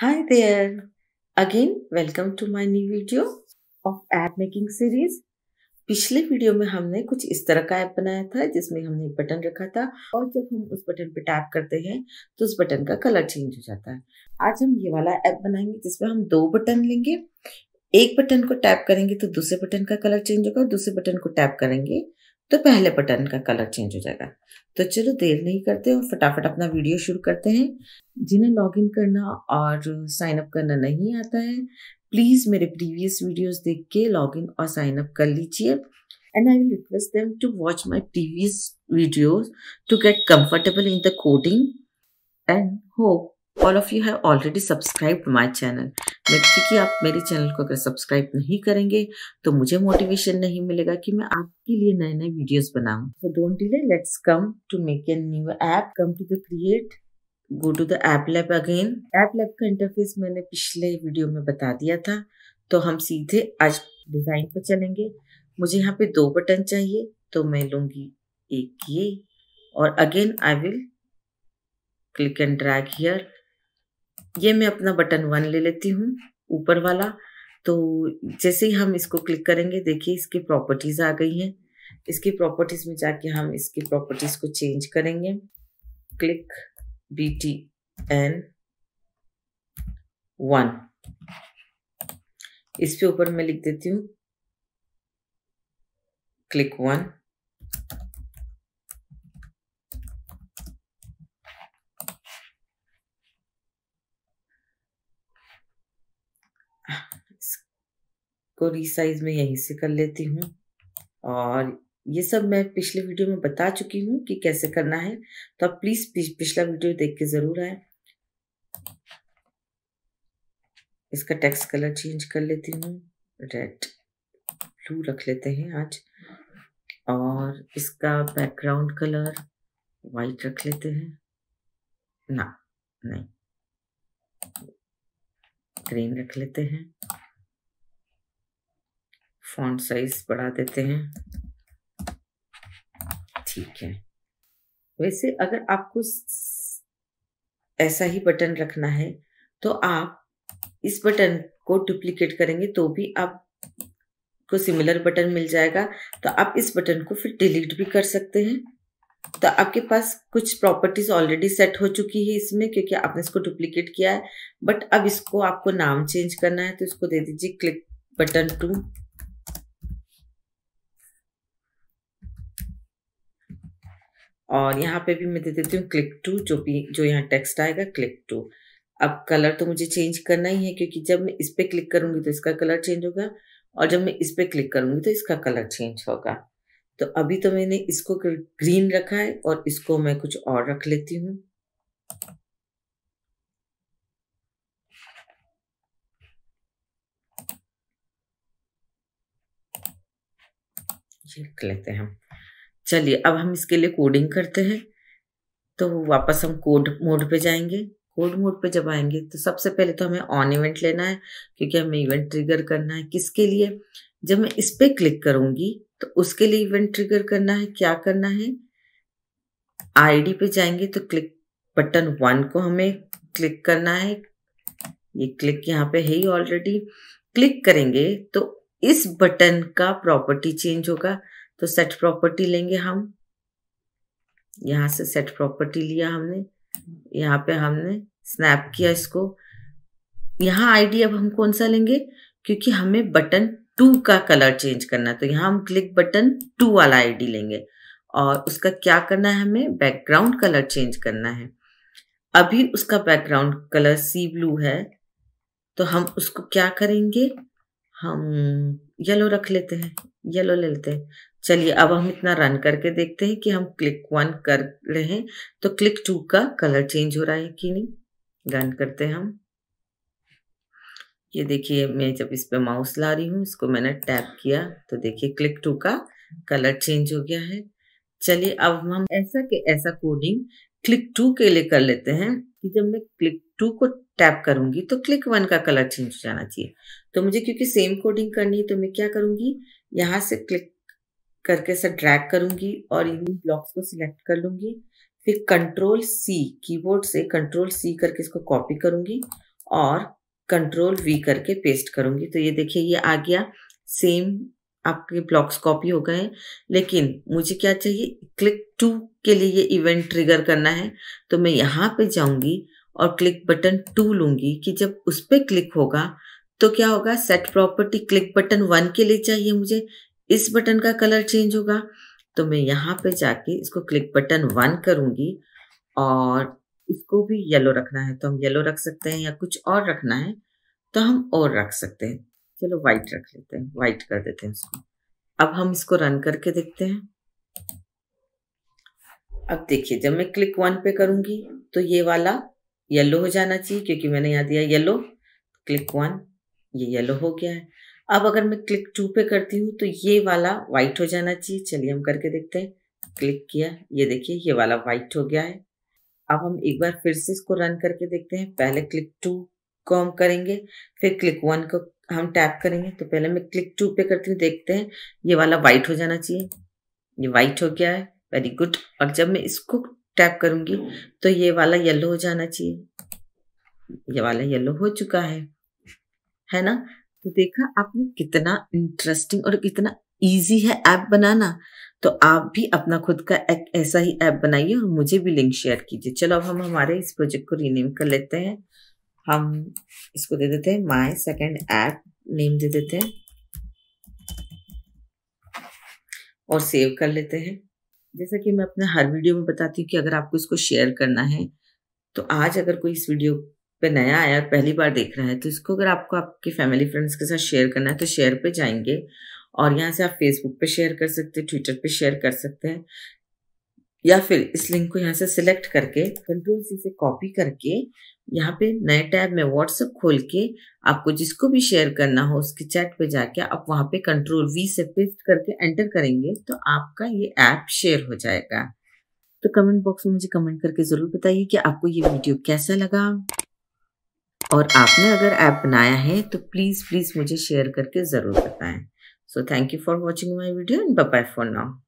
Hi there! Again, welcome to my new video of app making series. पिछले video में हमने कुछ इस तरह का ऐप बनाया था जिसमें हमने एक बटन रखा था और जब हम उस बटन पर टैप करते हैं तो उस बटन का कलर चेंज हो जाता है आज हम ये वाला ऐप बनाएंगे जिसमें हम दो बटन लेंगे एक बटन को टैप करेंगे तो दूसरे बटन का कलर चेंज होगा और दूसरे बटन को टैप करेंगे तो पहले बटन का कलर चेंज हो जाएगा तो चलो देर नहीं करते और फटाफट अपना वीडियो शुरू करते हैं जिन्हें लॉगिन करना और साइन अप करना नहीं आता है प्लीज़ मेरे प्रीवियस वीडियोस देख के लॉगिन और साइन अप कर लीजिए and I will request them to watch my previous videos to get comfortable in the coding and hope all of you have already subscribe my channel next आप मेरे channel को अगर subscribe नहीं करेंगे तो मुझे मोटिवेशन नहीं मिलेगा कि मैं आपके लिए नए नए वीडियोस बनाऊं so don't delay let's come to make a new app come to the create go to the app lab again app lab का इंटरफेस मैंने पिछले वीडियो में बता दिया था तो हम सीधे आज डिज़ाइन पर चलेंगे मुझे यहाँ पे दो बटन चाहिए तो मैं लूंगी एक ये और again I will click and drag here ये मैं अपना बटन वन ले लेती हूँ ऊपर वाला तो जैसे ही हम इसको क्लिक करेंगे देखिए इसकी प्रॉपर्टीज़ आ गई हैं इसकी प्रॉपर्टीज़ में जाके हम इसकी प्रॉपर्टीज़ को चेंज करेंगे click B T N one इसके ऊपर मैं लिख देती हूँ क्लिक वन को रिसाइज में यहीं से कर लेती हूँ और ये सब मैं पिछले वीडियो में बता चुकी हूँ कि कैसे करना है तो आप प्लीज़ पिछला वीडियो देख के ज़रूर आए इसका टेक्स्ट कलर चेंज कर लेती हूँ रेड ब्लू रख लेते हैं आज और इसका बैकग्राउंड कलर वाइट रख लेते हैं ना नहीं ग्रीन रख लेते हैं फॉन्ट साइज बढ़ा देते हैं ठीक है वैसे अगर आपको ऐसा ही बटन रखना है तो आप इस बटन को डुप्लीकेट करेंगे तो भी आप को सिमिलर बटन मिल जाएगा तो आप इस बटन को फिर डिलीट भी कर सकते हैं तो आपके पास कुछ प्रॉपर्टीज ऑलरेडी सेट हो चुकी है इसमें क्योंकि आपने इसको डुप्लीकेट किया है बट अब इसको आपको नाम चेंज करना है तो इसको दे दीजिए क्लिक बटन टू और यहाँ पे भी मैं दे देती हूँ क्लिक टू जो भी जो यहाँ टेक्स्ट आएगा क्लिक टू अब कलर तो मुझे चेंज करना ही है क्योंकि जब मैं इस पर क्लिक करूंगी तो इसका कलर चेंज होगा और जब मैं इस पर क्लिक करूंगी तो इसका कलर चेंज होगा तो अभी तो मैंने इसको ग्रीन रखा है और इसको मैं कुछ और रख लेती हूँ लेते हैं हम चलिए अब हम इसके लिए कोडिंग करते हैं तो वापस हम कोड मोड पे जाएंगे कोड मोड पे जब आएंगे तो सबसे पहले तो हमें ऑन इवेंट लेना है क्योंकि हमें इवेंट ट्रिगर करना है किसके लिए जब मैं इस पर क्लिक करूंगी तो उसके लिए इवेंट ट्रिगर करना है क्या करना है आईडी पे जाएंगे तो क्लिक बटन वन को हमें क्लिक करना है ये क्लिक यहाँ पे है ही ऑलरेडी क्लिक करेंगे तो इस बटन का प्रॉपर्टी चेंज होगा तो सेट प्रॉपर्टी लेंगे हम यहाँ से सेट प्रॉपर्टी लिया हमने यहाँ पे हमने स्नैप किया इसको यहाँ आईडी अब हम कौन सा लेंगे क्योंकि हमें बटन टू का कलर चेंज करना है तो यहाँ हम क्लिक बटन टू वाला आईडी लेंगे और उसका क्या करना है हमें बैकग्राउंड कलर चेंज करना है अभी उसका बैकग्राउंड कलर सी ब्लू है तो हम उसको क्या करेंगे हम येलो रख लेते हैं येलो ले लेते हैं चलिए अब हम इतना रन करके देखते हैं कि हम क्लिक वन कर रहे हैं तो क्लिक टू का कलर चेंज हो रहा है कि नहीं रन करते हैं हम ये देखिए मैं जब इस पर माउस ला रही हूँ इसको मैंने टैप किया तो देखिए क्लिक टू का कलर चेंज हो गया है चलिए अब हम ऐसा के ऐसा कोडिंग क्लिक टू के लिए कर लेते हैं कि जब मैं क्लिक टू को टैप करूंगी तो क्लिक वन का कलर चेंज हो जाना चाहिए तो मुझे क्योंकि सेम कोडिंग करनी है तो मैं क्या करूंगी यहाँ से क्लिक करके से ड्रैग करूंगी और इन ब्लॉक्स को सिलेक्ट कर लूंगी फिर कंट्रोल सी कीबोर्ड से कंट्रोल सी करके इसको कॉपी करूंगी और कंट्रोल वी करके पेस्ट करूंगी तो ये देखिए ये आ गया सेम आपके ब्लॉक्स कॉपी हो गए हैं लेकिन मुझे क्या चाहिए क्लिक टू के लिए ये इवेंट ट्रिगर करना है तो मैं यहाँ पे जाऊंगी और क्लिक बटन टू लूंगी कि जब उस पर क्लिक होगा तो क्या होगा set property click button one के लिए चाहिए मुझे इस बटन का कलर चेंज होगा तो मैं यहाँ पे जाके इसको क्लिक बटन वन करूँगी और इसको भी येलो रखना है तो हम येलो रख सकते हैं या कुछ और रखना है तो हम और रख सकते हैं चलो वाइट रख लेते हैं वाइट कर देते हैं इसको अब हम इसको रन करके देखते हैं अब देखिए जब मैं क्लिक वन पे करूंगी तो ये वाला येलो हो जाना चाहिए क्योंकि मैंने यहाँ दिया येलो क्लिक वन ये येलो हो गया है अब अगर मैं क्लिक टू पे करती हूँ तो ये वाला व्हाइट हो जाना चाहिए चलिए हम करके देखते हैं क्लिक किया ये देखिए ये वाला व्हाइट हो गया है अब हम एक बार फिर से इसको रन करके देखते हैं पहले क्लिक टू को हम करेंगे फिर क्लिक वन को हम टैप करेंगे तो पहले मैं क्लिक टू पे करती हूँ देखते हैं ये वाला व्हाइट हो जाना चाहिए ये व्हाइट हो गया है वेरी गुड और जब मैं इसको टैप करूंगी तो ये वाला येलो हो जाना चाहिए ये वाला येलो हो चुका है है ना तो देखा आपने कितना इंटरेस्टिंग और कितना इजी है ऐप बनाना तो आप भी अपना खुद का एक ऐसा ही ऐप बनाइए और मुझे भी लिंक शेयर कीजिए चलो अब हम हमारे इस प्रोजेक्ट को रीनेम कर लेते हैं हम इसको दे देते हैं माय सेकंड ऐप नेम दे देते हैं और सेव कर लेते हैं जैसा कि मैं अपने हर वीडियो में बताती हूँ कि अगर आपको इसको शेयर करना है तो आज अगर कोई इस वीडियो पे नया आया और पहली बार देख रहा है तो इसको अगर आपको आपके फैमिली फ्रेंड्स के साथ शेयर करना है तो शेयर पे जाएंगे और यहाँ से आप फेसबुक पे शेयर कर सकते हैं ट्विटर पे शेयर कर सकते हैं या फिर इस लिंक को यहाँ से सिलेक्ट करके कंट्रोल सी से कॉपी करके यहाँ पे नए टैब में व्हाट्सअप खोल के आपको जिसको भी शेयर करना हो उसके चैट पे जाके आप वहाँ पे कंट्रोल वी से पेस्ट करके एंटर करेंगे तो आपका ये ऐप शेयर हो जाएगा तो कमेंट बॉक्स में मुझे कमेंट करके ज़रूर बताइए कि आपको ये वीडियो कैसा लगा और आपने अगर ऐप बनाया है तो प्लीज़ प्लीज़ मुझे शेयर करके ज़रूर बताएं so thank you for watching my video and bye for now